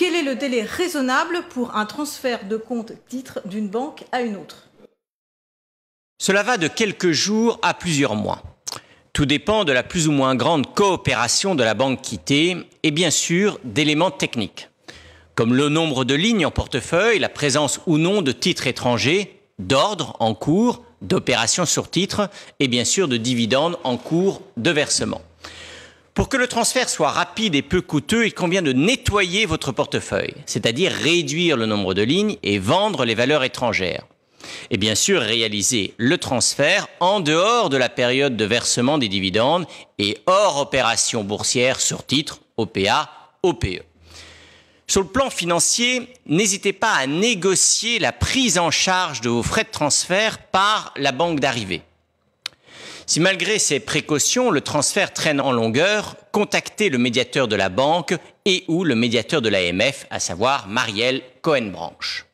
Quel est le délai raisonnable pour un transfert de compte titre d'une banque à une autre Cela va de quelques jours à plusieurs mois. Tout dépend de la plus ou moins grande coopération de la banque quittée et bien sûr d'éléments techniques, comme le nombre de lignes en portefeuille, la présence ou non de titres étrangers, d'ordres en cours, d'opérations sur titres et bien sûr de dividendes en cours de versement. Pour que le transfert soit rapide et peu coûteux, il convient de nettoyer votre portefeuille, c'est-à-dire réduire le nombre de lignes et vendre les valeurs étrangères. Et bien sûr, réaliser le transfert en dehors de la période de versement des dividendes et hors opération boursière sur titre OPA, OPE. Sur le plan financier, n'hésitez pas à négocier la prise en charge de vos frais de transfert par la banque d'arrivée. Si malgré ces précautions, le transfert traîne en longueur, contactez le médiateur de la banque et ou le médiateur de l'AMF, à savoir Marielle Cohen-Branche.